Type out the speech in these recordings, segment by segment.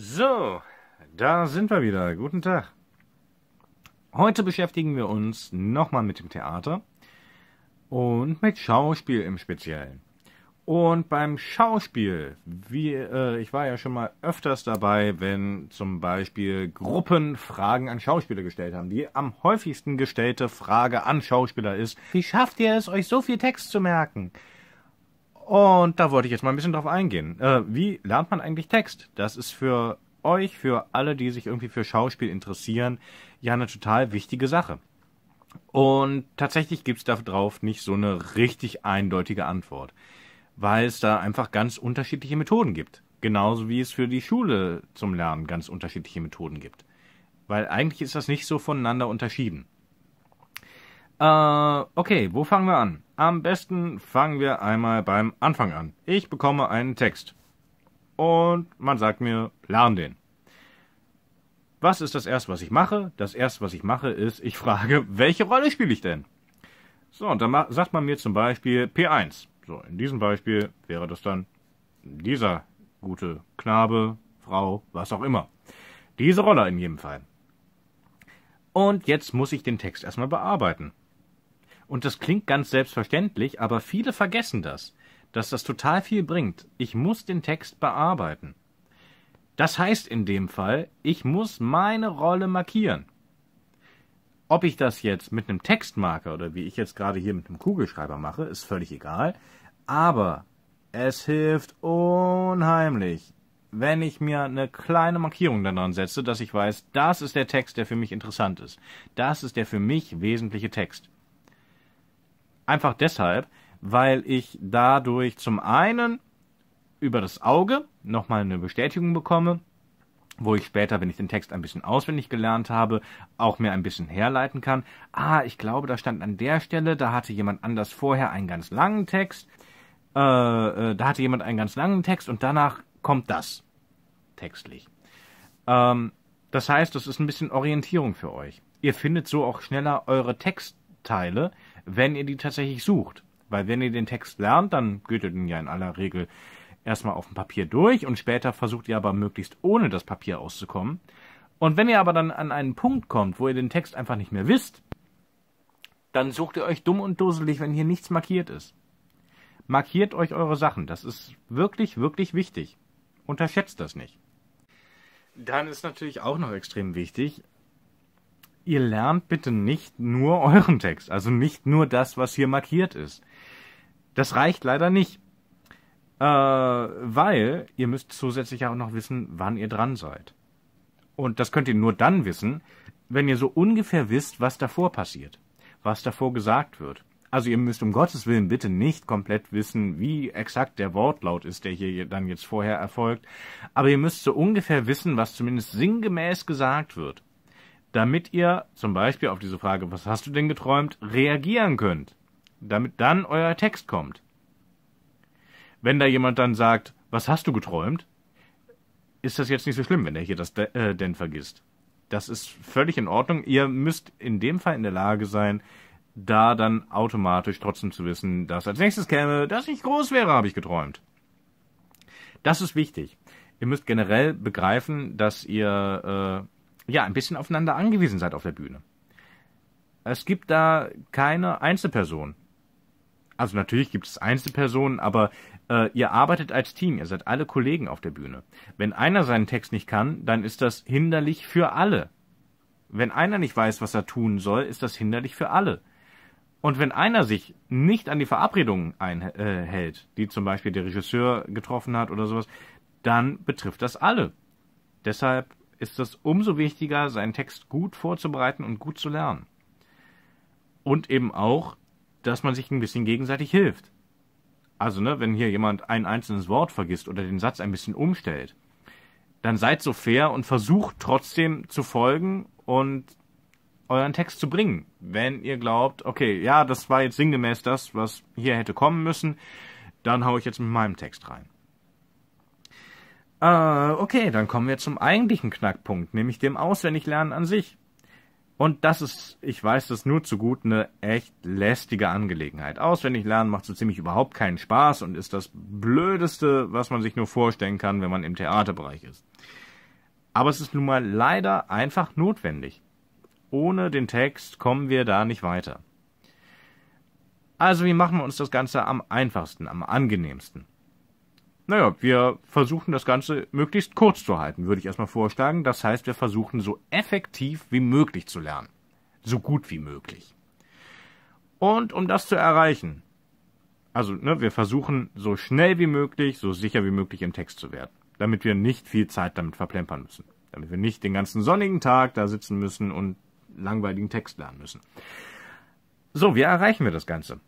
So, da sind wir wieder. Guten Tag. Heute beschäftigen wir uns nochmal mit dem Theater und mit Schauspiel im Speziellen. Und beim Schauspiel, wie, äh, ich war ja schon mal öfters dabei, wenn zum Beispiel Gruppen Fragen an Schauspieler gestellt haben. Die am häufigsten gestellte Frage an Schauspieler ist, wie schafft ihr es, euch so viel Text zu merken? Und da wollte ich jetzt mal ein bisschen drauf eingehen. Äh, wie lernt man eigentlich Text? Das ist für euch, für alle, die sich irgendwie für Schauspiel interessieren, ja eine total wichtige Sache. Und tatsächlich gibt's darauf nicht so eine richtig eindeutige Antwort, weil es da einfach ganz unterschiedliche Methoden gibt. Genauso wie es für die Schule zum Lernen ganz unterschiedliche Methoden gibt. Weil eigentlich ist das nicht so voneinander unterschieden. Äh, okay, wo fangen wir an? Am besten fangen wir einmal beim Anfang an. Ich bekomme einen Text. Und man sagt mir, lern den. Was ist das erste, was ich mache? Das erste, was ich mache, ist, ich frage, welche Rolle spiele ich denn? So, und dann sagt man mir zum Beispiel P1. So, in diesem Beispiel wäre das dann dieser gute Knabe, Frau, was auch immer. Diese Rolle in jedem Fall. Und jetzt muss ich den Text erstmal bearbeiten. Und das klingt ganz selbstverständlich, aber viele vergessen das, dass das total viel bringt. Ich muss den Text bearbeiten. Das heißt in dem Fall, ich muss meine Rolle markieren. Ob ich das jetzt mit einem Textmarker oder wie ich jetzt gerade hier mit einem Kugelschreiber mache, ist völlig egal. Aber es hilft unheimlich, wenn ich mir eine kleine Markierung daran setze, dass ich weiß, das ist der Text, der für mich interessant ist. Das ist der für mich wesentliche Text. Einfach deshalb, weil ich dadurch zum einen über das Auge nochmal eine Bestätigung bekomme, wo ich später, wenn ich den Text ein bisschen auswendig gelernt habe, auch mir ein bisschen herleiten kann. Ah, ich glaube, da stand an der Stelle, da hatte jemand anders vorher einen ganz langen Text, äh, äh, da hatte jemand einen ganz langen Text und danach kommt das textlich. Ähm, das heißt, das ist ein bisschen Orientierung für euch. Ihr findet so auch schneller eure Textteile, wenn ihr die tatsächlich sucht. Weil wenn ihr den Text lernt, dann geht ihr den ja in aller Regel erstmal auf dem Papier durch und später versucht ihr aber möglichst ohne das Papier auszukommen. Und wenn ihr aber dann an einen Punkt kommt, wo ihr den Text einfach nicht mehr wisst, dann sucht ihr euch dumm und doselig, wenn hier nichts markiert ist. Markiert euch eure Sachen. Das ist wirklich, wirklich wichtig. Unterschätzt das nicht. Dann ist natürlich auch noch extrem wichtig, ihr lernt bitte nicht nur euren Text, also nicht nur das, was hier markiert ist. Das reicht leider nicht. Äh, weil ihr müsst zusätzlich auch noch wissen, wann ihr dran seid. Und das könnt ihr nur dann wissen, wenn ihr so ungefähr wisst, was davor passiert, was davor gesagt wird. Also ihr müsst um Gottes Willen bitte nicht komplett wissen, wie exakt der Wortlaut ist, der hier dann jetzt vorher erfolgt. Aber ihr müsst so ungefähr wissen, was zumindest sinngemäß gesagt wird damit ihr zum Beispiel auf diese Frage, was hast du denn geträumt, reagieren könnt, damit dann euer Text kommt. Wenn da jemand dann sagt, was hast du geträumt, ist das jetzt nicht so schlimm, wenn er hier das äh, denn vergisst. Das ist völlig in Ordnung. Ihr müsst in dem Fall in der Lage sein, da dann automatisch trotzdem zu wissen, dass als nächstes käme, dass ich groß wäre, habe ich geträumt. Das ist wichtig. Ihr müsst generell begreifen, dass ihr äh, ja, ein bisschen aufeinander angewiesen seid auf der Bühne. Es gibt da keine Einzelperson. Also natürlich gibt es Einzelpersonen, aber äh, ihr arbeitet als Team, ihr seid alle Kollegen auf der Bühne. Wenn einer seinen Text nicht kann, dann ist das hinderlich für alle. Wenn einer nicht weiß, was er tun soll, ist das hinderlich für alle. Und wenn einer sich nicht an die Verabredungen einhält, äh, die zum Beispiel der Regisseur getroffen hat oder sowas, dann betrifft das alle. Deshalb ist es umso wichtiger, seinen Text gut vorzubereiten und gut zu lernen. Und eben auch, dass man sich ein bisschen gegenseitig hilft. Also, ne, wenn hier jemand ein einzelnes Wort vergisst oder den Satz ein bisschen umstellt, dann seid so fair und versucht trotzdem zu folgen und euren Text zu bringen. Wenn ihr glaubt, okay, ja, das war jetzt sinngemäß das, was hier hätte kommen müssen, dann hau ich jetzt mit meinem Text rein. Äh, okay, dann kommen wir zum eigentlichen Knackpunkt, nämlich dem Auswendiglernen an sich. Und das ist, ich weiß das nur zu gut, eine echt lästige Angelegenheit. Auswendiglernen macht so ziemlich überhaupt keinen Spaß und ist das Blödeste, was man sich nur vorstellen kann, wenn man im Theaterbereich ist. Aber es ist nun mal leider einfach notwendig. Ohne den Text kommen wir da nicht weiter. Also wie machen wir uns das Ganze am einfachsten, am angenehmsten? Naja, wir versuchen das Ganze möglichst kurz zu halten, würde ich erstmal vorschlagen. Das heißt, wir versuchen so effektiv wie möglich zu lernen. So gut wie möglich. Und um das zu erreichen, also ne, wir versuchen so schnell wie möglich, so sicher wie möglich im Text zu werden, damit wir nicht viel Zeit damit verplempern müssen. Damit wir nicht den ganzen sonnigen Tag da sitzen müssen und langweiligen Text lernen müssen. So, wie erreichen wir das Ganze?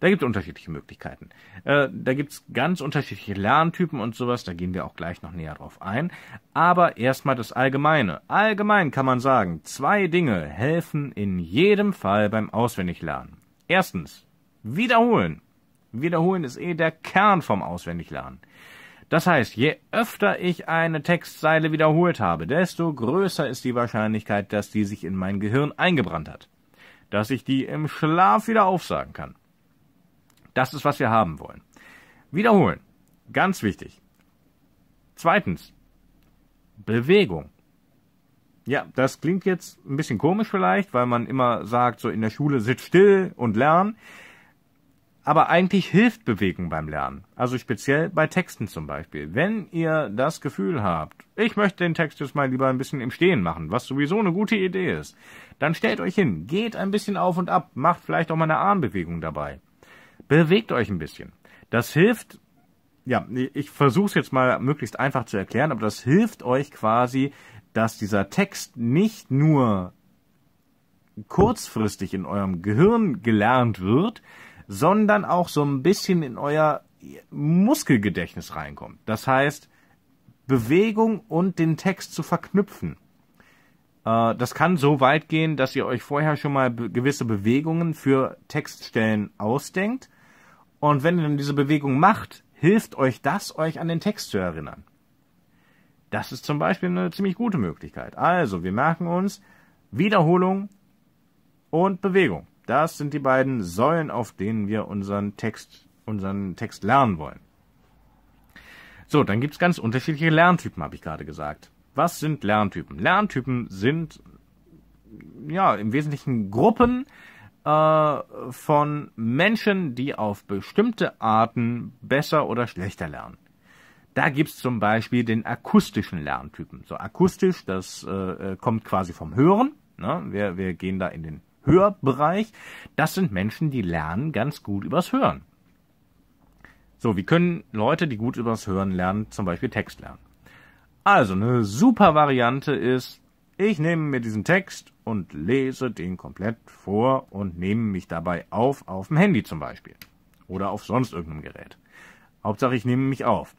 Da gibt es unterschiedliche Möglichkeiten. Äh, da gibt es ganz unterschiedliche Lerntypen und sowas, da gehen wir auch gleich noch näher drauf ein. Aber erstmal das Allgemeine. Allgemein kann man sagen, zwei Dinge helfen in jedem Fall beim Auswendiglernen. Erstens, wiederholen. Wiederholen ist eh der Kern vom Auswendiglernen. Das heißt, je öfter ich eine Textzeile wiederholt habe, desto größer ist die Wahrscheinlichkeit, dass die sich in mein Gehirn eingebrannt hat. Dass ich die im Schlaf wieder aufsagen kann. Das ist, was wir haben wollen. Wiederholen. Ganz wichtig. Zweitens. Bewegung. Ja, das klingt jetzt ein bisschen komisch vielleicht, weil man immer sagt, so in der Schule sitzt still und lern. Aber eigentlich hilft Bewegung beim Lernen. Also speziell bei Texten zum Beispiel. Wenn ihr das Gefühl habt, ich möchte den Text jetzt mal lieber ein bisschen im Stehen machen, was sowieso eine gute Idee ist, dann stellt euch hin, geht ein bisschen auf und ab, macht vielleicht auch mal eine Armbewegung dabei. Bewegt euch ein bisschen. Das hilft, ja, ich versuche es jetzt mal möglichst einfach zu erklären, aber das hilft euch quasi, dass dieser Text nicht nur kurzfristig in eurem Gehirn gelernt wird, sondern auch so ein bisschen in euer Muskelgedächtnis reinkommt. Das heißt, Bewegung und den Text zu verknüpfen. Äh, das kann so weit gehen, dass ihr euch vorher schon mal gewisse Bewegungen für Textstellen ausdenkt. Und wenn ihr dann diese Bewegung macht, hilft euch das, euch an den Text zu erinnern. Das ist zum Beispiel eine ziemlich gute Möglichkeit. Also, wir merken uns Wiederholung und Bewegung. Das sind die beiden Säulen, auf denen wir unseren Text, unseren Text lernen wollen. So, dann gibt's ganz unterschiedliche Lerntypen, habe ich gerade gesagt. Was sind Lerntypen? Lerntypen sind ja im Wesentlichen Gruppen äh, von Menschen, die auf bestimmte Arten besser oder schlechter lernen. Da gibt's zum Beispiel den akustischen Lerntypen. So akustisch, das äh, äh, kommt quasi vom Hören. Ne? Wir, wir gehen da in den Hörbereich. Das sind Menschen, die lernen ganz gut übers Hören. So, wie können Leute, die gut übers Hören lernen, zum Beispiel Text lernen? Also eine super Variante ist, ich nehme mir diesen Text und lese den komplett vor und nehme mich dabei auf, auf dem Handy zum Beispiel. Oder auf sonst irgendeinem Gerät. Hauptsache, ich nehme mich auf.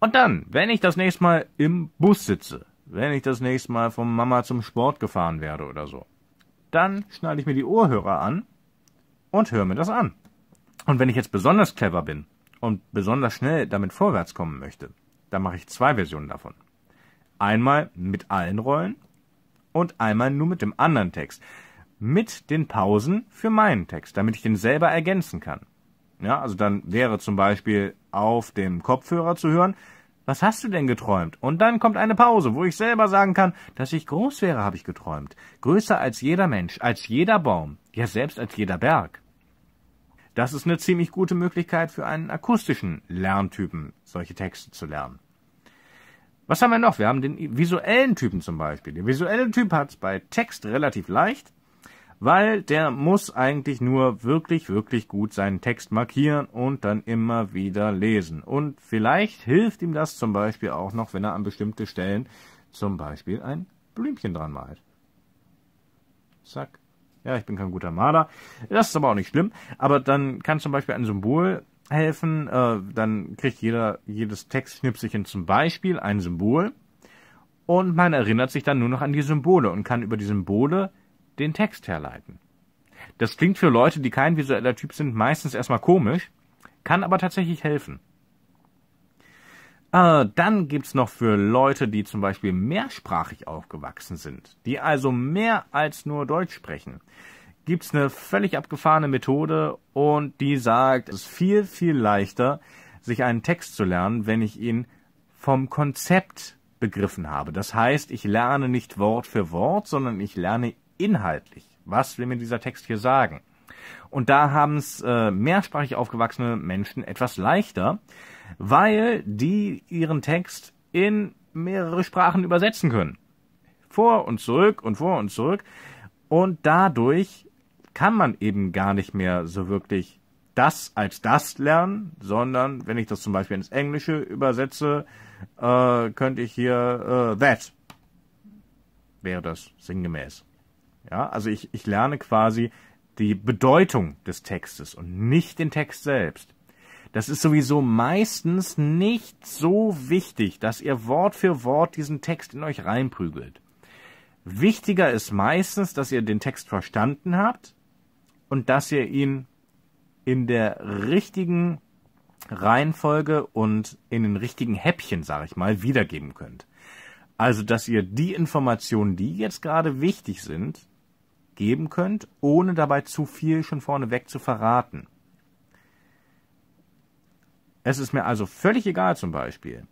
Und dann, wenn ich das nächste Mal im Bus sitze, wenn ich das nächste Mal von Mama zum Sport gefahren werde oder so, dann schneide ich mir die Ohrhörer an und höre mir das an. Und wenn ich jetzt besonders clever bin und besonders schnell damit vorwärts kommen möchte, dann mache ich zwei Versionen davon. Einmal mit allen Rollen und einmal nur mit dem anderen Text. Mit den Pausen für meinen Text, damit ich den selber ergänzen kann. Ja, also dann wäre zum Beispiel auf dem Kopfhörer zu hören, was hast du denn geträumt? Und dann kommt eine Pause, wo ich selber sagen kann, dass ich groß wäre, habe ich geträumt. Größer als jeder Mensch, als jeder Baum, ja selbst als jeder Berg. Das ist eine ziemlich gute Möglichkeit für einen akustischen Lerntypen, solche Texte zu lernen. Was haben wir noch? Wir haben den visuellen Typen zum Beispiel. Der visuelle Typ hat es bei Text relativ leicht, weil der muss eigentlich nur wirklich, wirklich gut seinen Text markieren und dann immer wieder lesen. Und vielleicht hilft ihm das zum Beispiel auch noch, wenn er an bestimmte Stellen zum Beispiel ein Blümchen dran malt. Zack. Ja, ich bin kein guter Maler. Das ist aber auch nicht schlimm. Aber dann kann zum Beispiel ein Symbol helfen. Äh, dann kriegt jeder jedes Textschnipselchen zum Beispiel ein Symbol und man erinnert sich dann nur noch an die Symbole und kann über die Symbole den Text herleiten. Das klingt für Leute, die kein visueller Typ sind, meistens erstmal komisch, kann aber tatsächlich helfen. Äh, dann gibt's noch für Leute, die zum Beispiel mehrsprachig aufgewachsen sind, die also mehr als nur Deutsch sprechen gibt es eine völlig abgefahrene Methode und die sagt, es ist viel, viel leichter, sich einen Text zu lernen, wenn ich ihn vom Konzept begriffen habe. Das heißt, ich lerne nicht Wort für Wort, sondern ich lerne inhaltlich. Was will mir dieser Text hier sagen? Und da haben es äh, mehrsprachig aufgewachsene Menschen etwas leichter, weil die ihren Text in mehrere Sprachen übersetzen können. Vor und zurück und vor und zurück. Und dadurch kann man eben gar nicht mehr so wirklich das als das lernen, sondern wenn ich das zum Beispiel ins Englische übersetze, äh, könnte ich hier äh, that wäre das sinngemäß. Ja, also ich, ich lerne quasi die Bedeutung des Textes und nicht den Text selbst. Das ist sowieso meistens nicht so wichtig, dass ihr Wort für Wort diesen Text in euch reinprügelt. Wichtiger ist meistens, dass ihr den Text verstanden habt, und dass ihr ihn in der richtigen Reihenfolge und in den richtigen Häppchen, sage ich mal, wiedergeben könnt. Also, dass ihr die Informationen, die jetzt gerade wichtig sind, geben könnt, ohne dabei zu viel schon vorneweg zu verraten. Es ist mir also völlig egal zum Beispiel,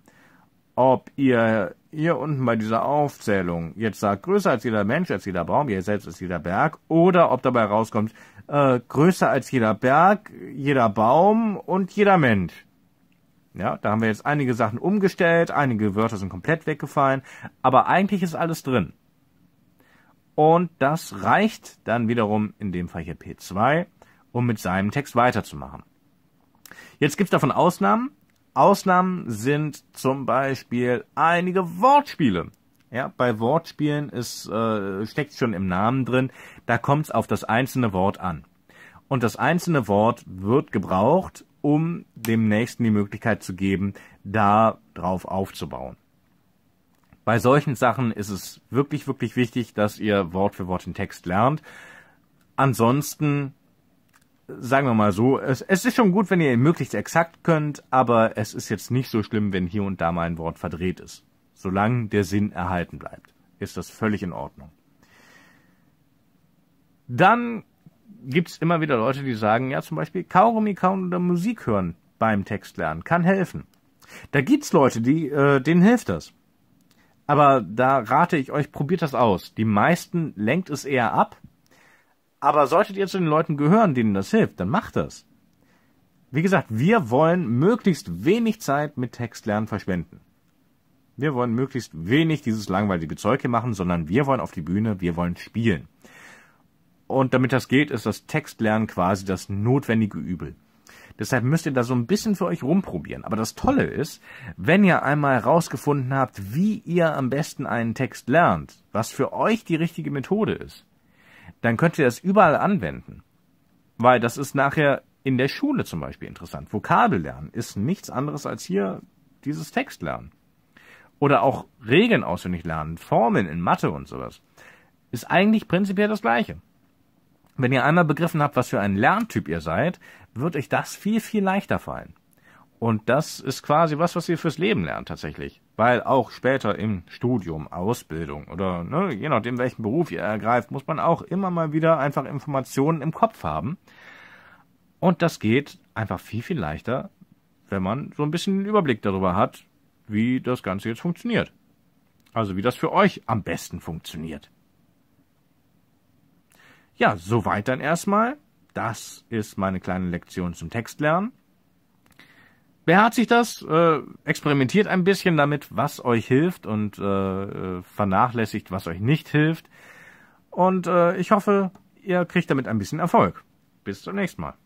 ob ihr hier unten bei dieser Aufzählung jetzt sagt, größer als jeder Mensch, als jeder Baum, ihr selbst als jeder Berg, oder ob dabei rauskommt, äh, größer als jeder Berg, jeder Baum und jeder Mensch. Ja, da haben wir jetzt einige Sachen umgestellt, einige Wörter sind komplett weggefallen, aber eigentlich ist alles drin. Und das reicht dann wiederum in dem Fall hier P2, um mit seinem Text weiterzumachen. Jetzt gibt's davon Ausnahmen. Ausnahmen sind zum Beispiel einige Wortspiele. Ja, bei Wortspielen ist, äh, steckt schon im Namen drin, da kommt es auf das einzelne Wort an. Und das einzelne Wort wird gebraucht, um dem Nächsten die Möglichkeit zu geben, da drauf aufzubauen. Bei solchen Sachen ist es wirklich, wirklich wichtig, dass ihr Wort für Wort den Text lernt. Ansonsten, sagen wir mal so, es, es ist schon gut, wenn ihr möglichst exakt könnt, aber es ist jetzt nicht so schlimm, wenn hier und da mal ein Wort verdreht ist. Solange der Sinn erhalten bleibt, ist das völlig in Ordnung. Dann gibt's immer wieder Leute, die sagen, ja zum Beispiel Kaugummi kauen oder Musik hören beim Text lernen kann helfen. Da gibt's Leute, die äh, denen hilft das. Aber da rate ich euch, probiert das aus. Die meisten lenkt es eher ab. Aber solltet ihr zu den Leuten gehören, denen das hilft, dann macht das. Wie gesagt, wir wollen möglichst wenig Zeit mit Textlernen verschwenden. Wir wollen möglichst wenig dieses langweilige Zeug hier machen, sondern wir wollen auf die Bühne, wir wollen spielen. Und damit das geht, ist das Textlernen quasi das notwendige Übel. Deshalb müsst ihr da so ein bisschen für euch rumprobieren. Aber das Tolle ist, wenn ihr einmal herausgefunden habt, wie ihr am besten einen Text lernt, was für euch die richtige Methode ist, dann könnt ihr das überall anwenden. Weil das ist nachher in der Schule zum Beispiel interessant. Vokabellernen ist nichts anderes als hier dieses Textlernen. Oder auch Regeln auswendig lernen, Formeln in Mathe und sowas. Ist eigentlich prinzipiell das Gleiche. Wenn ihr einmal begriffen habt, was für ein Lerntyp ihr seid, wird euch das viel, viel leichter fallen. Und das ist quasi was, was ihr fürs Leben lernt tatsächlich. Weil auch später im Studium, Ausbildung oder ne, je nachdem, welchen Beruf ihr ergreift, muss man auch immer mal wieder einfach Informationen im Kopf haben. Und das geht einfach viel, viel leichter, wenn man so ein bisschen einen Überblick darüber hat, wie das Ganze jetzt funktioniert. Also wie das für euch am besten funktioniert. Ja, soweit dann erstmal. Das ist meine kleine Lektion zum Textlernen. Beherzigt das, äh, experimentiert ein bisschen damit, was euch hilft und äh, äh, vernachlässigt, was euch nicht hilft. Und äh, ich hoffe, ihr kriegt damit ein bisschen Erfolg. Bis zum nächsten Mal.